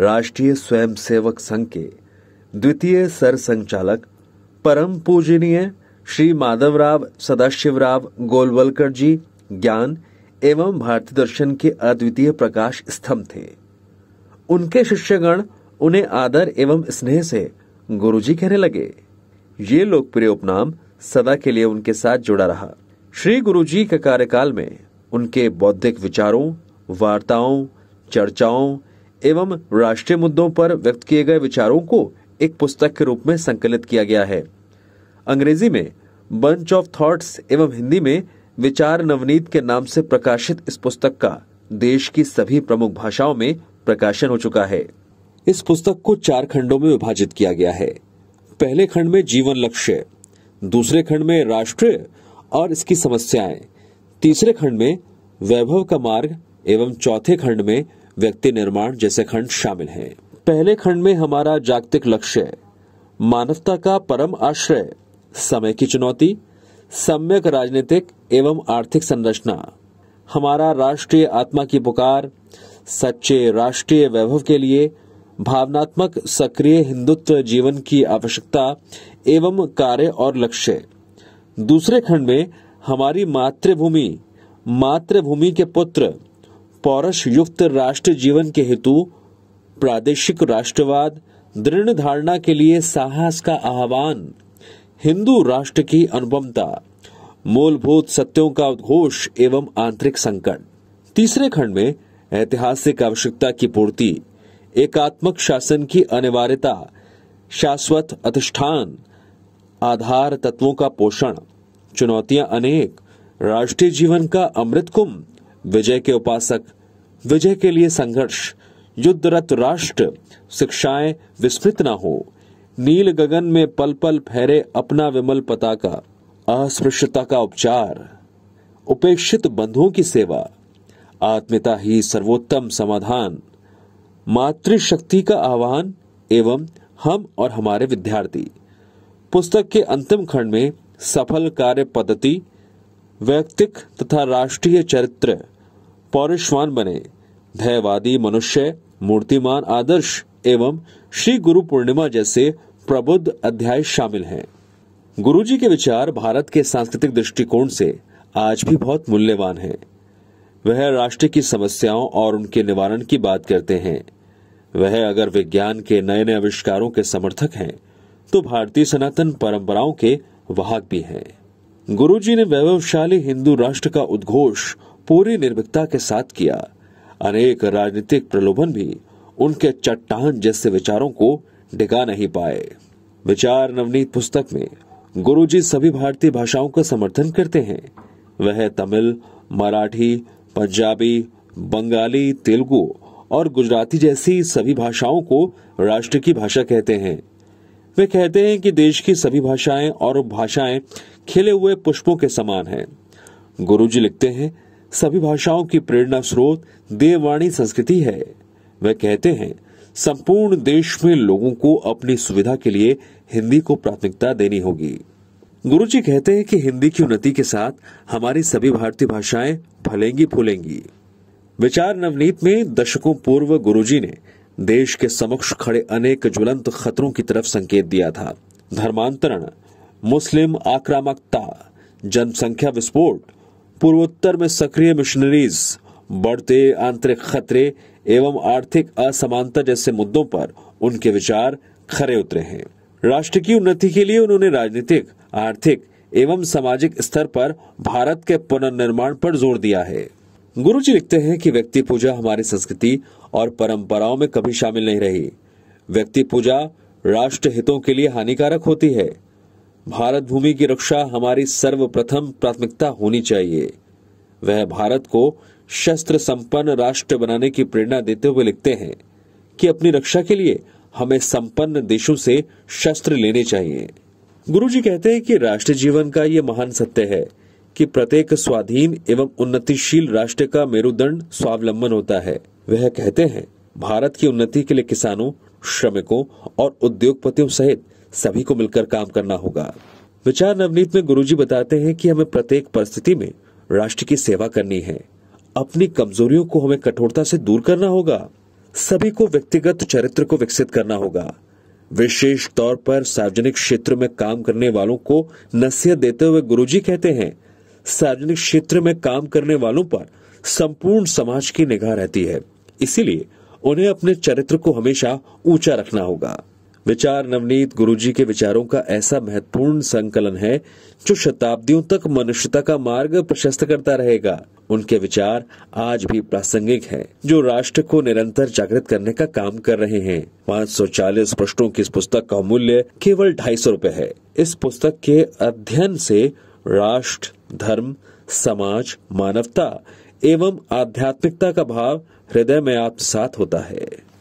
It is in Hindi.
राष्ट्रीय स्वयंसेवक संघ के द्वितीय सर संचालक परम पूजनीय श्री माधवराव सदाशिवराव गोलवलकर जी ज्ञान एवं भारतीय दर्शन के अद्वितीय प्रकाश स्तंभ थे उनके शिष्यगण उन्हें आदर एवं स्नेह से गुरुजी कहने लगे ये लोकप्रिय उपनाम सदा के लिए उनके साथ जुड़ा रहा श्री गुरुजी के कार्यकाल में उनके बौद्धिक विचारों वार्ताओं चर्चाओं एवं राष्ट्रीय मुद्दों पर व्यक्त किए गए विचारों को एक पुस्तक के रूप में संकलित किया गया है अंग्रेजी में बंच ऑफ थॉट्स एवं हिंदी में विचार नवनीत के नाम से प्रकाशित इस पुस्तक का देश की सभी प्रमुख भाषाओं में प्रकाशन हो चुका है इस पुस्तक को चार खंडों में विभाजित किया गया है पहले खंड में जीवन लक्ष्य दूसरे खंड में राष्ट्र और इसकी समस्याएं तीसरे खंड में वैभव का मार्ग एवं चौथे खंड में व्यक्ति निर्माण जैसे खंड शामिल हैं पहले खंड में हमारा जागतिक लक्ष्य मानवता का परम आश्रय समय की चुनौती सम्यक राजनीतिक एवं आर्थिक संरचना हमारा राष्ट्रीय आत्मा की पुकार सच्चे राष्ट्रीय वैभव के लिए भावनात्मक सक्रिय हिंदुत्व जीवन की आवश्यकता एवं कार्य और लक्ष्य दूसरे खंड में हमारी मातृभूमि मातृभूमि के पुत्र पौरस युक्त राष्ट्र जीवन के हेतु प्रादेशिक राष्ट्रवाद दृढ़ धारणा के लिए साहस का आह्वान हिंदू राष्ट्र की अनुपमता मूलभूत सत्यों का उद्घोष एवं आंतरिक संकट तीसरे खंड में ऐतिहासिक आवश्यकता की पूर्ति एकात्मक शासन की अनिवार्यता शाश्वत अधिष्ठान आधार तत्वों का पोषण चुनौतियां अनेक राष्ट्रीय जीवन का अमृत कुंभ विजय के उपासक विजय के लिए संघर्ष युद्धरत राष्ट्र शिक्षाएं विस्मृत न हो नील गगन में पल पल फहरे अपना विमल पताका अस्पृश्यता का उपचार उपेक्षित बंधुओं की सेवा आत्मिता ही सर्वोत्तम समाधान मातृशक्ति का आह्वान एवं हम और हमारे विद्यार्थी पुस्तक के अंतिम खंड में सफल कार्य पद्धति वैयक्तिक तथा राष्ट्रीय चरित्र पौरुषवान बने धैवादी मनुष्य मूर्तिमान आदर्श एवं श्री गुरु पूर्णिमा जैसे प्रबुद्ध अध्याय शामिल हैं गुरुजी के विचार भारत के सांस्कृतिक दृष्टिकोण से आज भी बहुत मूल्यवान हैं वह राष्ट्र की समस्याओं और उनके निवारण की बात करते हैं वह अगर विज्ञान के नए नए आविष्कारों के समर्थक हैं तो भारतीय सनातन परंपराओं के वाहक भी हैं गुरुजी ने वैभवशाली हिंदू राष्ट्र का उद्घोष पूरी निर्भीकता के साथ किया अनेक राजनीतिक प्रलोभन भी उनके चट्टान जैसे विचारों को डिगा नहीं पाए विचार नवनीत पुस्तक में गुरुजी सभी भारतीय भाषाओं का समर्थन करते हैं वह तमिल मराठी पंजाबी बंगाली तेलुगु और गुजराती जैसी सभी भाषाओं को राष्ट्र की भाषा कहते हैं वे कहते हैं कि देश की सभी भाषाएं और भाषाएं खिले हुए पुष्पों के समान हैं गुरुजी लिखते हैं सभी भाषाओं की प्रेरणा स्रोत देववाणी संस्कृति है वह कहते हैं संपूर्ण देश में लोगों को अपनी सुविधा के लिए हिंदी को प्राथमिकता देनी होगी गुरु जी कहते हैं कि हिंदी की उन्नति के साथ हमारी सभी भारतीय भाषाएं फलेंगी फूलेंगी विचार नवनीत में दशकों पूर्व गुरु जी ने देश के समक्ष खड़े अनेक ज्वलंत खतरों की तरफ संकेत दिया था धर्मांतरण मुस्लिम आक्रामकता जनसंख्या विस्फोट पूर्वोत्तर में सक्रिय मिशनरीज बढ़ते आंतरिक खतरे एवं आर्थिक असमानता जैसे मुद्दों पर उनके विचार खरे उतरे हैं राष्ट्र की उन्नति के लिए उन्होंने राजनीतिक आर्थिक एवं सामाजिक स्तर पर भारत के पुनर्निर्माण पर जोर दिया है गुरु जी लिखते हैं कि व्यक्ति पूजा हमारी संस्कृति और परंपराओं में कभी शामिल नहीं रही व्यक्ति पूजा राष्ट्र हितों के लिए हानिकारक होती है भारत भूमि की रक्षा हमारी सर्वप्रथम प्राथमिकता होनी चाहिए वह भारत को शस्त्र संपन्न राष्ट्र बनाने की प्रेरणा देते हुए लिखते हैं कि अपनी रक्षा के लिए हमें संपन्न देशों से शस्त्र लेने चाहिए गुरु जी कहते हैं कि राष्ट्र जीवन का ये महान सत्य है कि प्रत्येक स्वाधीन एवं उन्नतिशील राष्ट्र का मेरुदंड स्वावलंबन होता है वह कहते हैं भारत की उन्नति के लिए किसानों श्रमिकों और उद्योगपतियों सहित सभी को मिलकर काम करना होगा विचार नवनीत में गुरुजी बताते हैं कि हमें प्रत्येक परिस्थिति में राष्ट्र की सेवा करनी है अपनी कमजोरियों को हमें कठोरता से दूर करना होगा सभी को व्यक्तिगत चरित्र को विकसित करना होगा विशेष तौर पर सार्वजनिक क्षेत्र में काम करने वालों को नसीहत देते हुए गुरुजी कहते हैं सार्वजनिक क्षेत्र में काम करने वालों पर संपूर्ण समाज की निगाह रहती है इसीलिए उन्हें अपने चरित्र को हमेशा ऊंचा रखना होगा विचार नवनीत गुरुजी के विचारों का ऐसा महत्वपूर्ण संकलन है जो शताब्दियों तक मनुष्यता का मार्ग प्रशस्त करता रहेगा उनके विचार आज भी प्रासंगिक हैं, जो राष्ट्र को निरंतर जागृत करने का काम कर रहे हैं 540 पृष्ठों की इस पुस्तक का मूल्य केवल ढाई सौ रूपए है इस पुस्तक के अध्ययन से राष्ट्र धर्म समाज मानवता एवं आध्यात्मिकता का भाव हृदय में आत्मसात होता है